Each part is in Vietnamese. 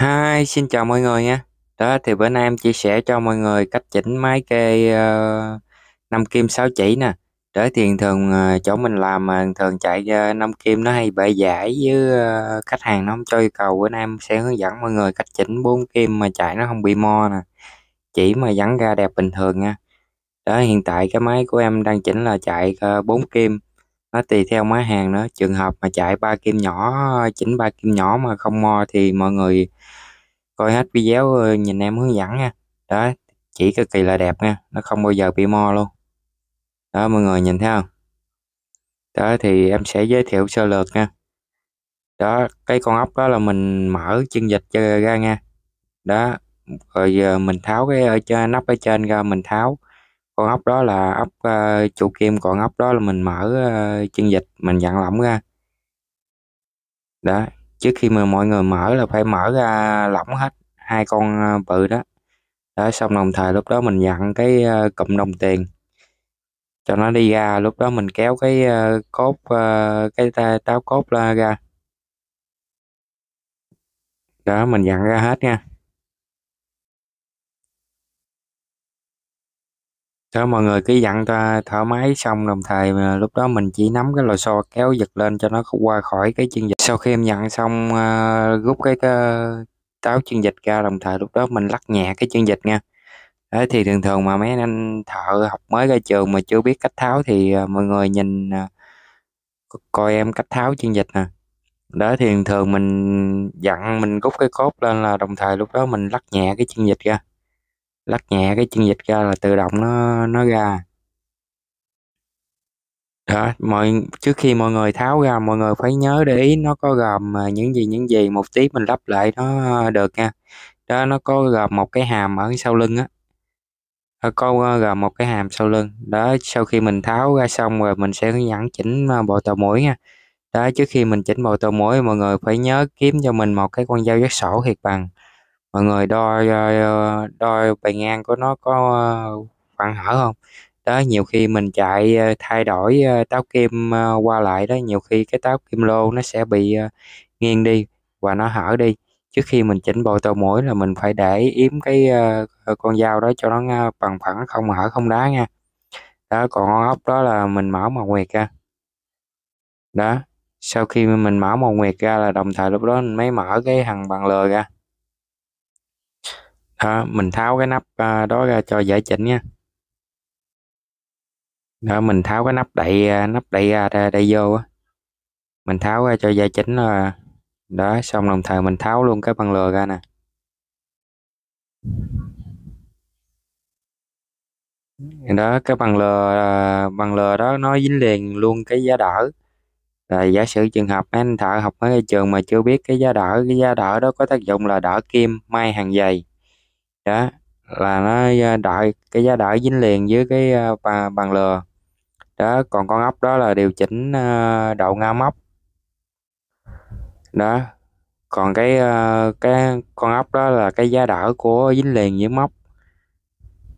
Hi, xin chào mọi người nha. Đó, thì bữa nay em chia sẻ cho mọi người cách chỉnh máy cây ơ, 5 kim 6 chỉ nè. Đó, thì thường, ờ, chỗ mình làm mà thường chạy, ơ, ờ, 5 kim nó hay bị dải với, ơ, ờ, khách hàng nó hông cho yêu cầu, bữa nay em sẽ hướng dẫn mọi người cách chỉnh 4 kim mà chạy nó không bị mo nè, chỉ mà vẫn ra đẹp bình thường nha. Đó, hiện tại cái máy của em đang chỉnh là chạy, ơ, ờ, 4 kim nó tùy theo má hàng nữa trường hợp mà chạy ba kim nhỏ chỉnh ba kim nhỏ mà không mo thì mọi người coi hết video ờ, nhìn em hướng dẫn nha đó chỉ cực kỳ là đẹp nha nó không bao giờ bị mo luôn đó mọi người nhìn thấy không đó thì em sẽ giới thiệu sơ lược nha đó cái con ốc đó là mình mở chân dịch ra nha đó rồi giờ mình tháo cái ở trên nắp ở trên ra mình tháo con ốc đó là ốc uh, chủ kim còn ốc đó là mình mở uh, chân vịt mình dặn lỏng ra đó trước khi mà mọi người mở là phải mở ra lỏng hết hai con ờ, bự đó đó xong đồng thời lúc đó mình dặn cái uh, cụm đồng tiền cho nó đi ra lúc đó mình kéo cái uh, cốt uh, cái táo cốt ra ra đó mình dặn ra hết nha Đó mọi người cứ vặn ta thở máy xong đồng thời lúc đó mình chỉ nắm cái lò xo kéo giật lên cho nó qua khỏi cái chân vịt. Sau khi em nhận xong ờ, rút cái, cái táo chân vịt ra đồng thời lúc đó mình lắc nhẹ cái chân vịt nha. Đấy, thì thường thường mà mấy anh thợ học mới ra trường mà chưa biết cách tháo thì ờ, mọi người nhìn ờ, coi em cách tháo chân vịt nè đó thì thường mình dặn mình rút cái cốt lên là đồng thời lúc đó mình lắc nhẹ cái chân vịt ra lắc nhẹ cái chân dịch ra là tự động nó nó ra đó mọi trước khi mọi người tháo ra mọi người phải nhớ để ý nó có gồm à, những gì những gì một tí mình lắp lại nó được nha đó nó có gồm một cái hàm ở sau lưng á có à, gồm một cái hàm sau lưng đó sau khi mình tháo ra xong rồi mình sẽ hướng dẫn chỉnh à, bộ tàu mũi nha đó trước khi mình chỉnh bộ tàu mũi mọi người phải nhớ kiếm cho mình một cái con dao dắt sổ thiệt bằng mọi người đo đo bề ngang của nó có ờ, khoảng hở không đó nhiều khi mình chạy ờ, thay đổi ờ, táo kim qua lại đó nhiều khi cái táo kim lô nó sẽ bị nghiêng đi và nó hở đi trước khi mình chỉnh bộ tô mũi là mình phải để yếm cái con dao đó cho nó bằng phẳng không hở không đá nha đó còn con ốc đó là mình mở màu nguyệt ra đó sau khi mình mở màu nguyệt ra là đồng thời lúc đó mình mới mở cái thằng bằng lừa ra đó mình tháo cái nắp à, đó ra cho dễ chỉnh nha đó mình tháo cái nắp đậy à, nắp đậy ra đây vô á mình tháo ra cho dễ chỉnh là đó xong đồng thời mình tháo luôn cái băng lừa ra nè đó cái bằng lừa à, bằng lừa đó nó dính liền luôn cái giá đỡ là giả sử trường hợp anh thợ học ở trường mà chưa biết cái giá đỡ cái giá đỡ đó có tác dụng là đỡ kim may hàng dày đó, dạ, là nó à, đợi cái giá đỡ dính liền với cái, à, a, bàn bàn lừa. Đó, còn con ốc đó là điều chỉnh, à, độ ngang móc. Đó, còn cái, cái con ốc đó là cái giá đỡ của dính liền với móc.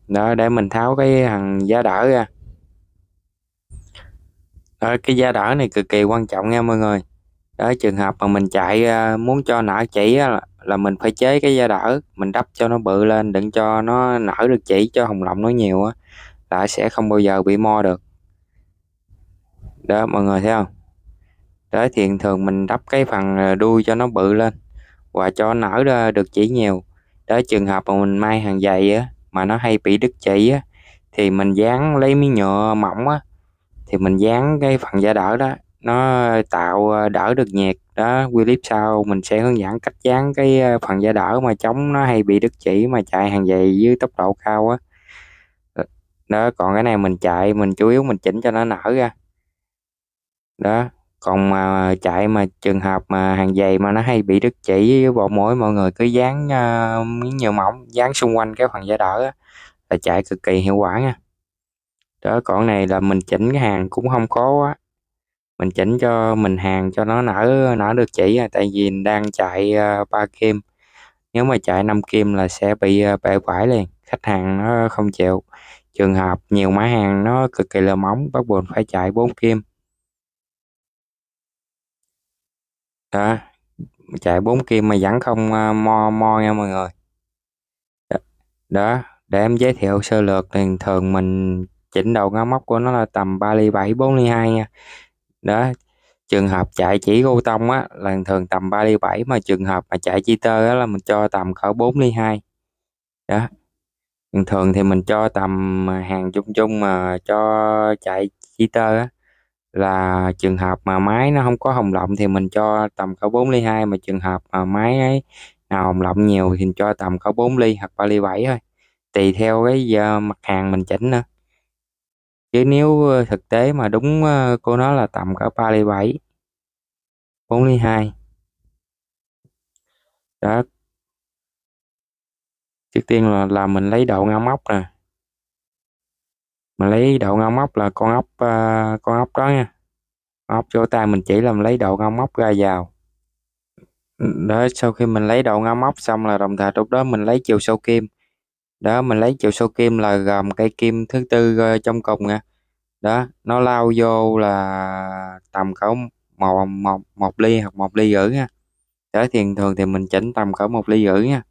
Đó, để mình tháo cái thằng giá đỡ ra. Đó, cái giá đỡ này cực kỳ quan trọng nha mọi người. Đó, trường hợp mà mình chạy, muốn cho nỏ chỉ là mình phải chế cái da đỡ mình đắp cho nó bự lên đừng cho nó nở được chỉ cho hồng lọng nó nhiều á là sẽ không bao giờ bị mo được đó mọi người thấy không đó thì thường mình đắp cái phần đuôi cho nó bự lên và cho nở ra được chỉ nhiều đó trường hợp mà mình may hàng dày á mà nó hay bị đứt chỉ á thì mình dán lấy miếng nhựa mỏng á thì mình dán cái phần da đỡ đó nó tạo ờ, đỡ được nhiệt đó clip sau mình sẽ hướng dẫn cách dán cái ờ, phần da đỡ mà chống nó hay bị đứt chỉ mà chạy hàng dày dưới tốc độ cao á đó. Ờ, đó còn cái này mình chạy mình chủ yếu mình chỉnh cho nó nở ra đó còn mà chạy mà trường hợp mà hàng dày mà nó hay bị đứt chỉ với bộ mũi mọi người cứ dán uh, miếng nhựa mỏng dán xung quanh cái phần da đỡ á, là chạy cực kỳ hiệu quả nha đó còn này là mình chỉnh cái hàng cũng không khó quá mình chỉnh cho mình hàng cho nó nở nở được chỉ tại vì đang chạy ờ, ba kim nếu mà chạy 5 kim là sẽ bị uh, bể quải liền khách hàng nó không chịu trường hợp nhiều mã hàng nó cực kỳ là móng bắt buộc phải chạy 4 kim đó chạy 4 kim mà vẫn không ờ, mo mo nha mọi người đó, để em giới thiệu sơ lược thì thường mình chỉnh đầu ngó móc của nó là tầm 3 ly 7 4 ly 2 nha đó trường hợp chạy chỉ cô tông á là thường tầm 3 ly 7 mà trường hợp mà chạy chi tơ á là mình cho tầm cỡ 4 ly 2 đó thường thường thì mình cho tầm à, hàng chung chung mà cho chạy chi tơ á là trường hợp mà máy nó không có hồng lọng thì mình cho tầm cỡ 4 ly 2 mà trường hợp mà máy ấy nào hồng lọng nhiều thì mình cho tầm cỡ 4 ly hoặc 3 ly 7 thôi tùy theo cái giờ à, mặt hàng mình chỉnh nữa Chứ nếu ờ, thực tế mà đúng ờ, cô nói là tầm cả 3 ly 7 4 ly 2 Đó Trước tiên là, là mình lấy đậu ngâm ốc nè Mình lấy đậu ngâm ốc là con ốc uh, con ốc đó nha ốc chỗ ta mình chỉ làm lấy đậu ngâm ốc ra vào đó sau khi mình lấy đậu ngâm ốc xong là đồng thời lúc đó mình lấy chiều sâu kim đó mình lấy chiều sâu kim là gồm cây kim thứ tư ờ, trong cùng nha đó nó lao vô là tầm cỡ một một một ly hoặc một ly rưỡi nha đó thì thường thì mình chỉnh tầm cỡ một ly rưỡi nha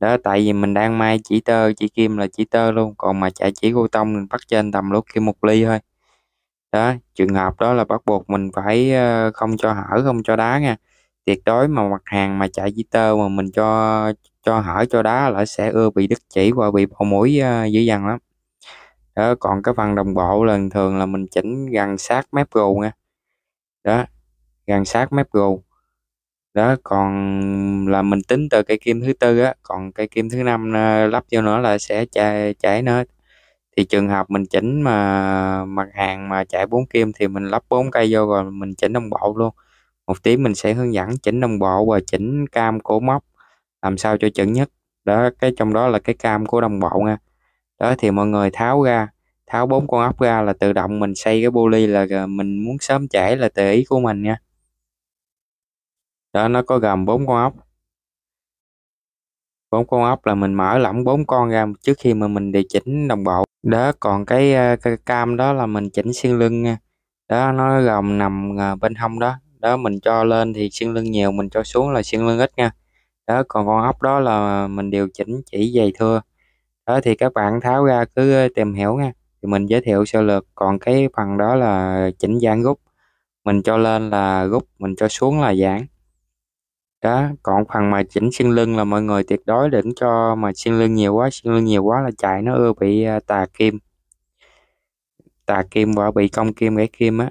đó tại vì mình đang may chỉ tơ chỉ kim là chỉ tơ luôn còn mà chạy chỉ cô tông mình bắt trên tầm lúc kim một ly thôi đó trường hợp đó là bắt buộc mình phải ờ, không cho hở không cho đá nha tuyệt đối mà mặt hàng mà chạy chỉ tơ mà mình cho cho hở cho đá là sẽ ưa bị đứt chỉ và bị bọ mũi à, dữ dằn lắm đó còn cái phần đồng bộ lần thường là mình chỉnh gần sát mép gù nha đó gần sát mép gù đó còn là mình tính từ cây kim thứ tư á còn cây kim thứ năm à, lắp vô nữa là sẽ chạy chạy nữa thì trường hợp mình chỉnh mà mặt hàng mà chạy bốn kim thì mình lắp bốn cây vô rồi mình chỉnh đồng bộ luôn một tí mình sẽ hướng dẫn chỉnh đồng bộ và chỉnh cam cổ móc làm sao cho chuẩn nhất đó cái trong đó là cái cam của đồng bộ nha đó thì mọi người tháo ra tháo bốn con ốc ra là tự động mình xây cái poly là mình muốn sớm chảy là tự ý của mình nha đó nó có gồm bốn con ốc bốn con ốc là mình mở lỏng bốn con ra trước khi mà mình điều chỉnh đồng bộ đó còn cái, ờ, cái cam đó là mình chỉnh xương lưng nha đó nó gồm nằm ờ, bên hông đó đó mình cho lên thì xương lưng nhiều mình cho xuống là xương lưng ít nha đó, còn con ốc đó là mình điều chỉnh chỉ giày thưa. Đó thì các bạn tháo ra cứ tìm hiểu nha. Thì mình giới thiệu sơ lược, còn cái phần đó là chỉnh dáng rút. Mình cho lên là rút, mình cho xuống là dáng Đó, còn phần mà chỉnh xương lưng là mọi người tuyệt đối đừng cho mà xương lưng nhiều quá, xương lưng nhiều quá là chạy nó ưa bị tà kim. Tà kim và bị cong kim gãy kim á.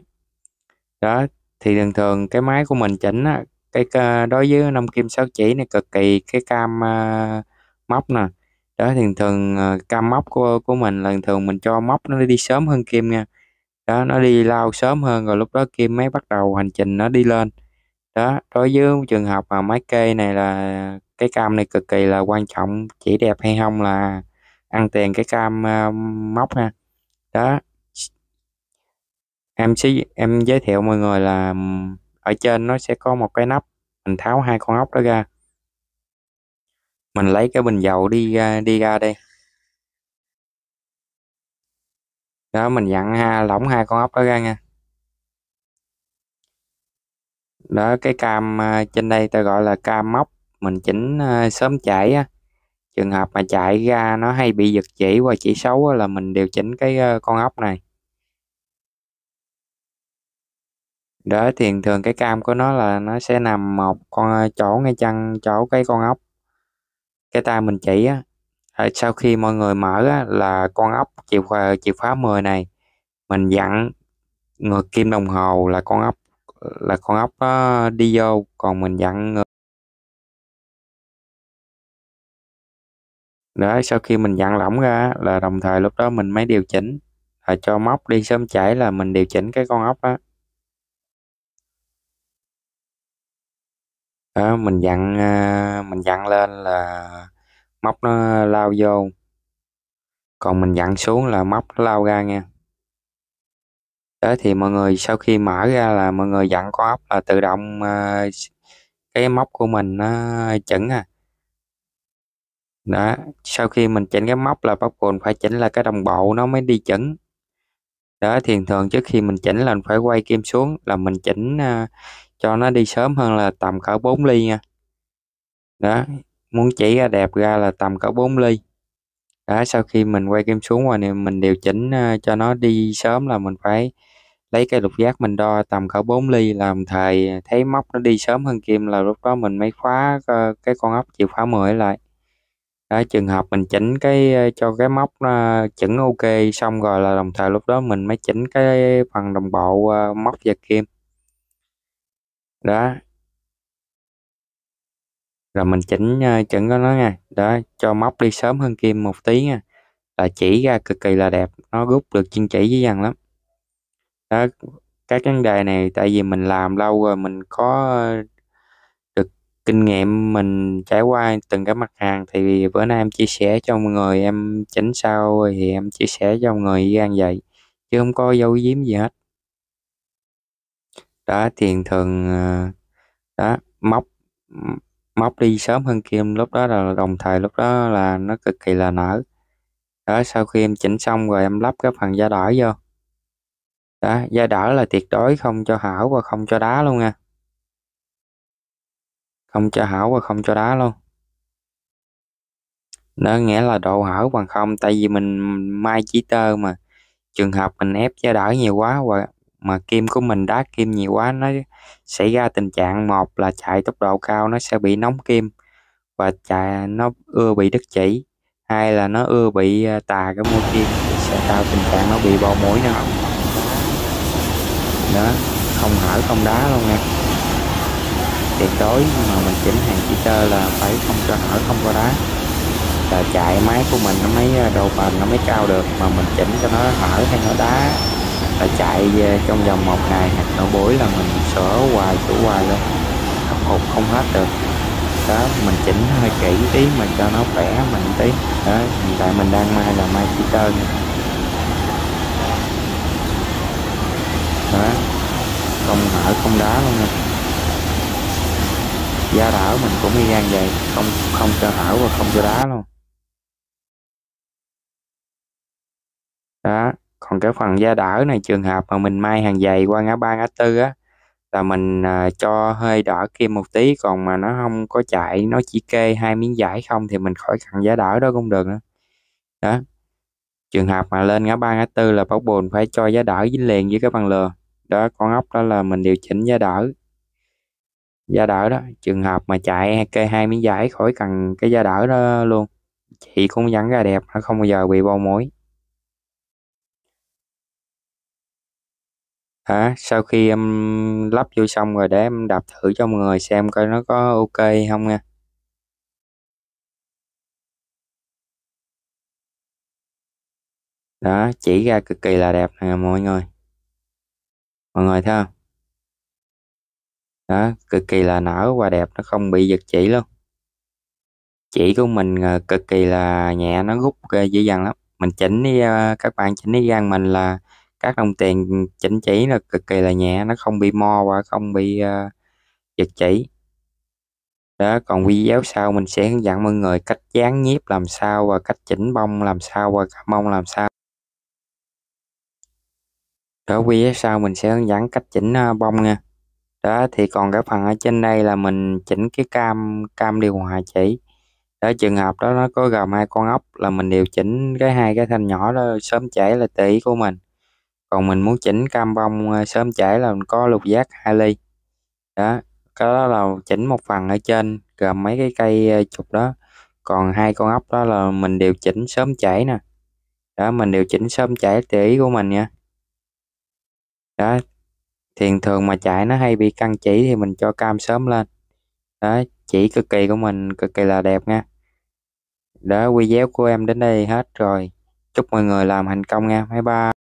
Đó. đó, thì thường thường cái máy của mình chỉnh á, cái đối với năm kim sáu chỉ này cực kỳ cái cam uh, móc nè đó thường thường à, cam móc của của mình lần thường mình cho móc nó đi sớm hơn kim nha đó nó đi lao sớm hơn rồi lúc đó kim mới bắt đầu hành trình nó đi lên đó đối với trường hợp mà máy kê này là cái cam này cực kỳ là quan trọng chỉ đẹp hay không là ăn tiền cái cam uh, móc ha đó em sẽ em giới thiệu mọi người là ở trên nó sẽ có một cái nắp mình tháo hai con ốc đó ra mình lấy cái bình dầu đi ra đi ra đây đó mình dặn ha lỏng hai con ốc đó ra nha đó cái cam à, trên đây ta gọi là cam móc mình chỉnh à, sớm chảy á trường hợp mà chạy ra nó hay bị giật chỉ và chỉ xấu là mình điều chỉnh cái à, con ốc này đó thì thường cái cam của nó là nó sẽ nằm một con ờ, chỗ ngay chân chỗ cái con ốc cái tay mình chỉ á ờ, sau khi mọi người mở á, là con ốc chìa khóa chìa khóa 10 này mình dặn người kim đồng hồ là con ốc là con ốc đó đi vô còn mình dặn người đó sau khi mình dặn lỏng ra là đồng thời lúc đó mình mới điều chỉnh cho móc đi sớm chảy là mình điều chỉnh cái con ốc đó đó ờ, mình dặn ờ, mình dặn lên là móc nó lao vô còn mình dặn xuống là móc nó lao ra nha đó thì mọi người sau khi mở ra là mọi người dặn con ốc là tự động ờ, cái móc của mình nó chỉnh à đó sau khi mình chỉnh cái móc là popcorn phải chỉnh là cái đồng bộ nó mới đi chỉnh đó thì thường trước khi mình chỉnh là mình phải quay kim xuống là mình chỉnh uh, cho nó đi sớm hơn là tầm cỡ 4 ly nha đó muốn chỉ ra đẹp ra là tầm cỡ 4 ly đó sau khi mình quay kim xuống rồi mình điều chỉnh ờ, cho nó đi sớm là mình phải lấy cái lục giác mình đo tầm cỡ 4 ly làm thầy thấy móc nó đi sớm hơn kim là lúc đó mình mới khóa ờ, cái con ốc chịu khóa 10 lại đó, trường hợp mình chỉnh cái ờ, cho cái móc nó chỉnh ok xong rồi là đồng thời lúc đó mình mới chỉnh cái phần đồng bộ móc và kim đó rồi mình chỉnh ờ, chỉnh của nó nha đó cho móc đi sớm hơn kim một tí nha là chỉ ra cực kỳ là đẹp nó rút được chân chỉ dễ dàng lắm đó các vấn đề này tại vì mình làm lâu rồi mình có ờ, được kinh nghiệm mình trải qua từng cái mặt hàng thì bữa nay em chia sẻ cho mọi người em chỉnh sao thì em chia sẻ cho mọi người gan vậy chứ không có dấu giếm gì hết đó tiền thường ờ, đó móc móc đi sớm hơn kim lúc đó là đồng thời lúc đó là nó cực kỳ là nở đó sau khi em chỉnh xong rồi em lắp cái phần da đỏ vô đó da đỏ là tuyệt đối không cho hảo và không cho đá luôn nha không cho hảo và không cho đá luôn nó nghĩa là độ hở bằng không tại vì mình mai chỉ tơ mà trường hợp mình ép da đỏ nhiều quá rồi mà kim của mình đá kim nhiều quá nó xảy ra tình trạng một là chạy tốc độ cao nó sẽ bị nóng kim và chạy nó ưa bị đứt chỉ hai là nó ưa bị à, tà cái môi kim sẽ tạo tình trạng nó bị bò mũi nữa đó không hở không đá luôn nha tuyệt đối mà mình chỉnh hàng chỉ tơ là phải không cho hở không có đá là chạy máy của mình nó mới à, độ bền nó mới cao được mà mình chỉnh cho nó hở hay nó đá là chạy trong vòng một ngày hoặc nửa buổi là mình sửa hoài sửa hoài luôn khắc phục không hết được đó mình chỉnh hơi kỹ tí mà cho nó khỏe mình tí đó hiện tại mình đang mai là mai chỉ tơ đó không hở không đá luôn nha. da đỡ mình cũng y gian vậy không không cho hở và không cho đá luôn đó còn cái phần da đỡ này trường hợp mà mình may hàng dày qua ngã ba ngã tư á là mình à, cho hơi đỡ kim một tí còn mà nó không có chạy nó chỉ kê hai miếng vải không thì mình khỏi cần giá đỡ đó cũng được nữa đó trường hợp mà lên ngã ba ngã tư là bảo bồn phải cho giá đỡ dính liền với cái bằng lừa đó con ốc đó là mình điều chỉnh giá đỡ giá đỡ đó trường hợp mà chạy kê hai miếng vải khỏi cần cái giá đỡ đó luôn chị cũng vẫn ra đẹp nó không bao giờ bị bao mối hả sau khi em lắp vô xong rồi để em đạp thử cho mọi người xem coi nó có ok không nha đó chỉ ra cực kỳ là đẹp nè mọi người mọi người thấy không đó cực kỳ là nở và đẹp nó không bị giật chỉ luôn chỉ của mình ờ, cực kỳ là nhẹ nó rút dễ dàng lắm mình chỉnh đi ờ, các bạn chỉnh đi gan mình là các đồng tiền chỉnh chỉ là cực kỳ là nhẹ nó không bị mo và không bị uh, ờ, giật chỉ đó còn video sau mình sẽ hướng dẫn mọi người cách dán nhiếp làm sao và cách chỉnh bông làm sao và cắm bông làm sao đó video sau mình sẽ hướng dẫn cách chỉnh ờ, bông nha đó thì còn cái phần ở trên đây là mình chỉnh cái cam cam điều hòa chỉ đó trường hợp đó nó có gồm hai con ốc là mình điều chỉnh cái hai cái thanh nhỏ đó sớm chảy là tỷ của mình còn mình muốn chỉnh cam bông ờ, sớm chảy là mình có lục giác hai ly đó cái đó là chỉnh một phần ở trên gồm mấy cái cây ờ, trục đó còn hai con ốc đó là mình điều chỉnh sớm chảy nè đó mình điều chỉnh sớm chảy tỉ ý của mình nha đó thì thường mà chảy nó hay bị căng chỉ thì mình cho cam sớm lên đó chỉ cực kỳ của mình cực kỳ là đẹp nha đó video của em đến đây hết rồi chúc mọi người làm thành công nha bye bye